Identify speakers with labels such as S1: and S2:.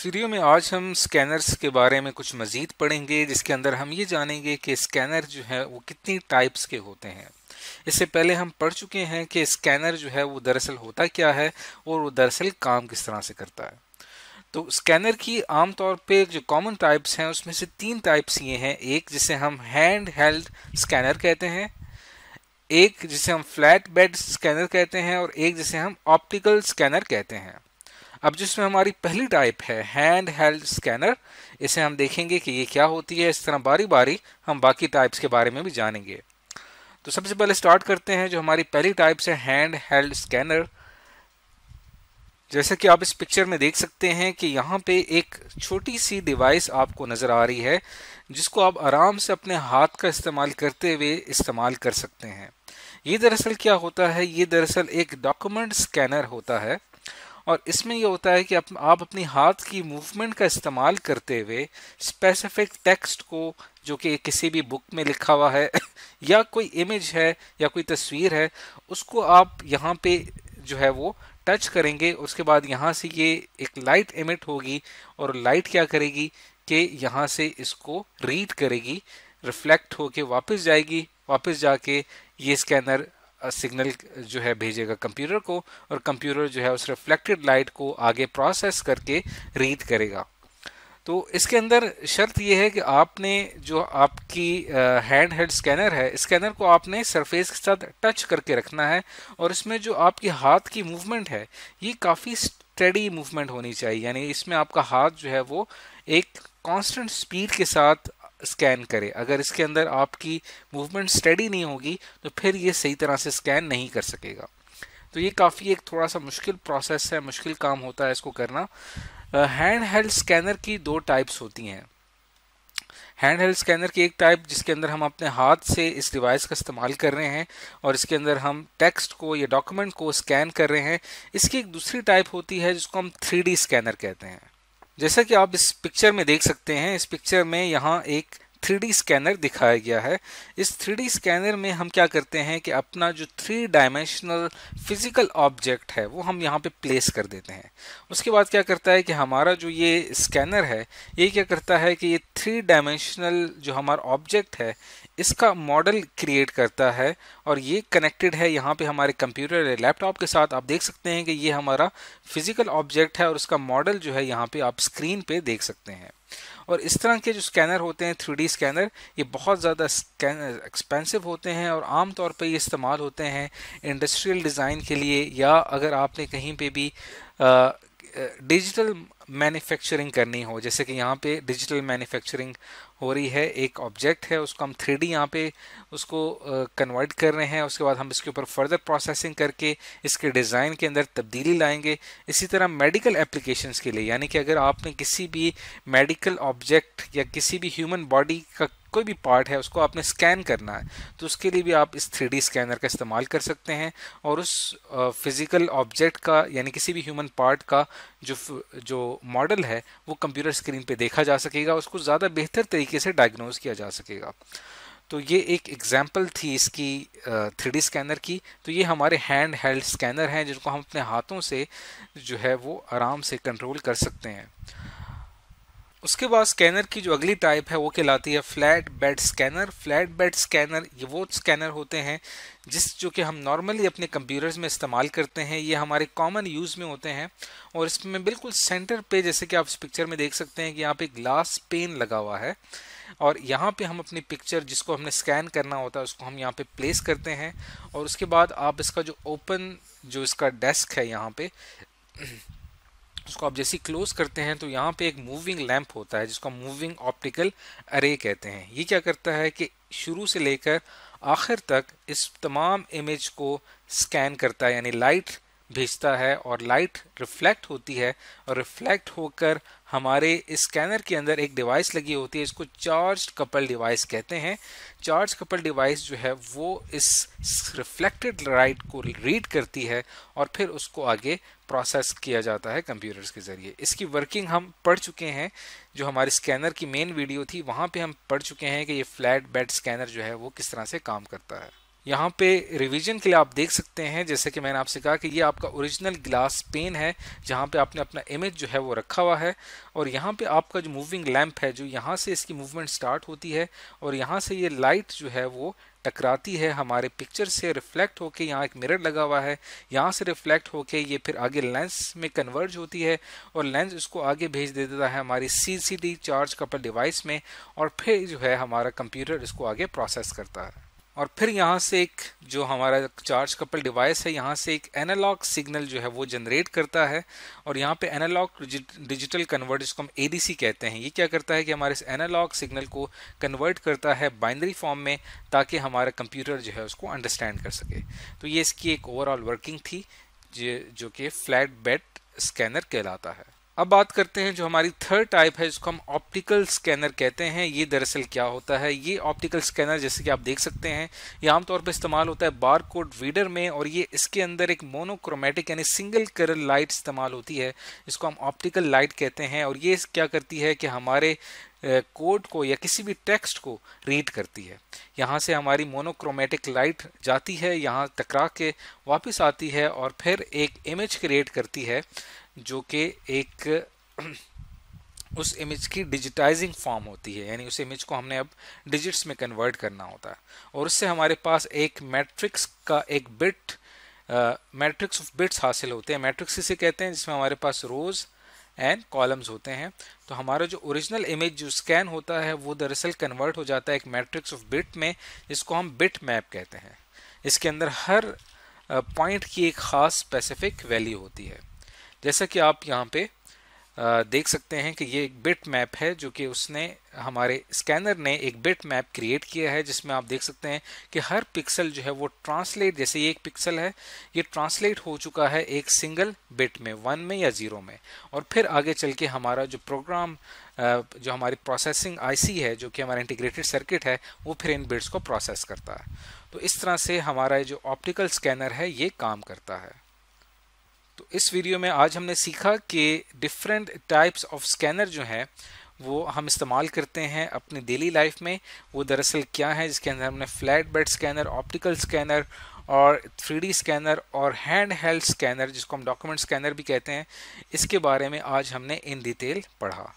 S1: इस वीडियो में आज हम स्कैनर्स के बारे में कुछ मज़ीद पढ़ेंगे जिसके अंदर हम ये जानेंगे कि स्कैनर जो है वो कितनी टाइप्स के होते हैं इससे पहले हम पढ़ चुके हैं कि स्कैनर जो है वो दरअसल होता क्या है और वो दरअसल काम किस तरह से करता है तो स्कैनर की आम तौर पे जो कॉमन टाइप्स हैं उसमें से तीन टाइप्स ये हैं एक जिसे हम हैंड हेल्ड स्कैनर कहते हैं एक जिसे हम फ्लैट बेड स्कैनर कहते हैं और एक जिसे हम ऑप्टिकल स्कैनर कहते हैं अब जिसमें हमारी पहली टाइप है हैंड हेल्ड स्कैनर इसे हम देखेंगे कि ये क्या होती है इस तरह बारी बारी हम बाकी टाइप्स के बारे में भी जानेंगे तो सबसे पहले स्टार्ट करते हैं जो हमारी पहली टाइप्स है हैंड हेल्ड स्कैनर जैसे कि आप इस पिक्चर में देख सकते हैं कि यहाँ पे एक छोटी सी डिवाइस आपको नज़र आ रही है जिसको आप आराम से अपने हाथ का इस्तेमाल करते हुए इस्तेमाल कर सकते हैं ये दरअसल क्या होता है ये दरअसल एक डॉक्यूमेंट स्कैनर होता है और इसमें यह होता है कि आप, आप अपनी हाथ की मूवमेंट का इस्तेमाल करते हुए स्पेसिफिक टेक्स्ट को जो कि किसी भी बुक में लिखा हुआ है या कोई इमेज है या कोई तस्वीर है उसको आप यहाँ पे जो है वो टच करेंगे उसके बाद यहाँ से ये एक लाइट इमिट होगी और लाइट क्या करेगी कि यहाँ से इसको रीड करेगी रिफ्लेक्ट होके वापस जाएगी वापस जाके ये स्कैनर सिग्नल जो है भेजेगा कंप्यूटर को और कंप्यूटर जो है उस रिफ्लेक्टेड लाइट को आगे प्रोसेस करके रीड करेगा तो इसके अंदर शर्त यह है कि आपने जो आपकी हैंड हेड स्कैनर है स्कैनर को आपने सरफेस के साथ टच करके रखना है और इसमें जो आपके हाथ की मूवमेंट है ये काफ़ी स्टडी मूवमेंट होनी चाहिए यानी इसमें आपका हाथ जो है वो एक कांस्टेंट स्पीड के साथ स्कैन करे अगर इसके अंदर आपकी मूवमेंट स्टडी नहीं होगी तो फिर ये सही तरह से स्कैन नहीं कर सकेगा तो ये काफ़ी एक थोड़ा सा मुश्किल प्रोसेस है मुश्किल काम होता है इसको करना हैंड हेल्ड स्कैनर की दो टाइप्स होती हैं हैंड हेल्ड स्कैनर की एक टाइप जिसके अंदर हम अपने हाथ से इस डिवाइस का इस्तेमाल कर रहे हैं और इसके अंदर हम टेक्स्ट को या डॉक्यूमेंट को स्कैन कर रहे हैं इसकी एक दूसरी टाइप होती है जिसको हम थ्री स्कैनर कहते हैं जैसा कि आप इस पिक्चर में देख सकते हैं इस पिक्चर में यहाँ एक थ्री स्कैनर दिखाया गया है इस थ्री स्कैनर में हम क्या करते हैं कि अपना जो थ्री डायमेंशनल फिजिकल ऑब्जेक्ट है वो हम यहाँ पे प्लेस कर देते हैं उसके बाद क्या करता है कि हमारा जो ये स्कैनर है ये क्या करता है कि ये थ्री डायमेंशनल जो हमारा ऑब्जेक्ट है इसका मॉडल क्रिएट करता है और ये कनेक्टेड है यहाँ पे हमारे कंप्यूटर या लैपटॉप के साथ आप देख सकते हैं कि ये हमारा फिजिकल ऑब्जेक्ट है और उसका मॉडल जो है यहाँ पे आप स्क्रीन पे देख सकते हैं और इस तरह के जो स्कैनर होते हैं थ्री स्कैनर ये बहुत ज़्यादा स्कैनर एक्सपेंसिव होते हैं और आम तौर पर ये इस्तेमाल होते हैं इंडस्ट्रियल डिज़ाइन के लिए या अगर आपने कहीं पे भी डिजिटल मैन्युफैक्चरिंग करनी हो जैसे कि यहाँ पे डिजिटल मैन्युफैक्चरिंग हो रही है एक ऑब्जेक्ट है उसको हम थ्री डी यहाँ पे उसको कन्वर्ट कर रहे हैं उसके बाद हम इसके ऊपर फर्दर प्रोसेसिंग करके इसके डिज़ाइन के अंदर तब्दीली लाएंगे इसी तरह मेडिकल एप्लीकेशंस के लिए यानी कि अगर आपने किसी भी मेडिकल ऑब्जेक्ट या किसी भी ह्यूमन बॉडी का कोई भी पार्ट है उसको आपने स्कैन करना है तो उसके लिए भी आप इस थ्री स्कैनर का इस्तेमाल कर सकते हैं और उस फिज़िकल ऑब्जेक्ट का यानी किसी भी ह्यूमन पार्ट का जो जो मॉडल है वो कंप्यूटर स्क्रीन पे देखा जा सकेगा उसको ज़्यादा बेहतर तरीके से डायग्नोज किया जा सकेगा तो ये एक एग्जाम्पल थी इसकी थ्री स्कैनर की तो ये हमारे हैंड हेल्ड स्कैनर हैं जिनको हम अपने हाथों से जो है वो आराम से कंट्रोल कर सकते हैं उसके बाद स्कैनर की जो अगली टाइप है वो कहलाती है flatbed scanner flatbed scanner ये वो स्कैनर होते हैं जिस जो कि हम नॉर्मली अपने कंप्यूटर्स में इस्तेमाल करते हैं ये हमारे कॉमन यूज़ में होते हैं और इसमें बिल्कुल सेंटर पे जैसे कि आप इस पिक्चर में देख सकते हैं कि यहाँ पे ग्लास पेन लगा हुआ है और यहाँ पे हम अपनी पिक्चर जिसको हमने स्कैन करना होता है उसको हम यहाँ पे प्लेस करते हैं और उसके बाद आप इसका जो ओपन जो इसका डेस्क है यहाँ पे उसको आप जैसे क्लोज करते हैं तो यहाँ पे एक मूविंग लैंप होता है जिसको मूविंग ऑप्टिकल अरे कहते हैं ये क्या करता है कि शुरू से लेकर आखिर तक इस तमाम इमेज को स्कैन करता है यानी लाइट भेजता है और लाइट रिफ्लेक्ट होती है और रिफ्लेक्ट होकर हमारे स्कैनर के अंदर एक डिवाइस लगी होती है इसको चार्ज कपल डिवाइस कहते हैं चार्ज कपल डिवाइस जो है वो इस रिफ्लेक्टेड लाइट को रीड करती है और फिर उसको आगे प्रोसेस किया जाता है कंप्यूटर्स के ज़रिए इसकी वर्किंग हम पढ़ चुके हैं जो हमारे स्कैनर की मेन वीडियो थी वहाँ पर हम पढ़ चुके हैं कि ये फ्लैट बेड स्कैनर जो है वो किस तरह से काम करता है यहाँ पे रिवीजन के लिए आप देख सकते हैं जैसे कि मैंने आपसे कहा कि ये आपका ओरिजिनल ग्लास पेन है जहाँ पे आपने अपना इमेज जो है वो रखा हुआ है और यहाँ पे आपका जो मूविंग लैम्प है जो यहाँ से इसकी मूवमेंट स्टार्ट होती है और यहाँ से ये लाइट जो है वो टकराती है हमारे पिक्चर से रिफ्लेक्ट होके यहाँ एक मिरर लगा हुआ है यहाँ से रिफ्लेक्ट होके ये फिर आगे लेंस में कन्वर्ज होती है और लेंस इसको आगे भेज दे देता है हमारी सी चार्ज कपल डिवाइस में और फिर जो है हमारा कंप्यूटर इसको आगे प्रोसेस करता है और फिर यहाँ से एक जो हमारा चार्ज कपल डिवाइस है यहाँ से एक एनालॉग सिग्नल जो है वो जनरेट करता है और यहाँ पे एनालॉग डिजिटल कन्वर्ट जिसको हम एडीसी कहते हैं ये क्या करता है कि हमारे इस एनालॉग सिग्नल को कन्वर्ट करता है बाइनरी फॉर्म में ताकि हमारा कंप्यूटर जो है उसको अंडरस्टैंड कर सके तो ये इसकी एक ओवरऑल वर्किंग थी जो कि फ्लैट बेड स्कैनर कहलाता है अब बात करते हैं जो हमारी थर्ड टाइप है जिसको हम ऑप्टिकल स्कैनर कहते हैं ये दरअसल क्या होता है ये ऑप्टिकल स्कैनर जैसे कि आप देख सकते हैं ये आमतौर पर इस्तेमाल होता है बार कोड रीडर में और ये इसके अंदर एक मोनोक्रोमेटिक यानी सिंगल करल लाइट इस्तेमाल होती है इसको हम ऑप्टिकल लाइट कहते हैं और ये क्या करती है कि हमारे कोड को या किसी भी टेक्स्ट को रीड करती है यहाँ से हमारी मोनोक्रोमेटिक लाइट जाती है यहाँ टकरा के वापस आती है और फिर एक इमेज क्रिएट करती है जो कि एक उस इमेज की डिजिटाइजिंग फॉर्म होती है यानी उस इमेज को हमने अब डिजिट्स में कन्वर्ट करना होता है और उससे हमारे पास एक मैट्रिक्स का एक बिट मैट्रिक्स ऑफ बिट्स हासिल होते हैं मैट्रिक्स इसे कहते हैं जिसमें हमारे पास रोज़ एंड कॉलम्स होते हैं तो हमारा जो ओरिजिनल इमेज जो स्कैन होता है वो दरअसल कन्वर्ट हो जाता है एक मैट्रिक्स ऑफ बिट में जिसको हम बिट मैप कहते हैं इसके अंदर हर पॉइंट की एक ख़ास स्पेसिफिक वैल्यू होती है जैसा कि आप यहाँ पे देख सकते हैं कि ये एक बिट मैप है जो कि उसने हमारे स्कैनर ने एक बिट मैप क्रिएट किया है जिसमें आप देख सकते हैं कि हर पिक्सल जो है वो ट्रांसलेट जैसे ये एक पिक्सल है ये ट्रांसलेट हो चुका है एक सिंगल बिट में वन में या ज़ीरो में और फिर आगे चल के हमारा जो प्रोग्राम जो हमारी प्रोसेसिंग आईसी है जो कि हमारा इंटीग्रेटेड सर्किट है वो फिर इन बिट्स को प्रोसेस करता है तो इस तरह से हमारा जो ऑप्टिकल स्कैनर है ये काम करता है तो इस वीडियो में आज हमने सीखा कि डिफरेंट टाइप्स ऑफ स्कैनर जो हैं वो हम इस्तेमाल करते हैं अपने डेली लाइफ में वो दरअसल क्या है जिसके अंदर हमने flatbed scanner optical scanner और थ्री स्कैनर और हैंड हेल्ड स्कैनर जिसको हम डॉक्यूमेंट स्कैनर भी कहते हैं इसके बारे में आज हमने इन डिटेल पढ़ा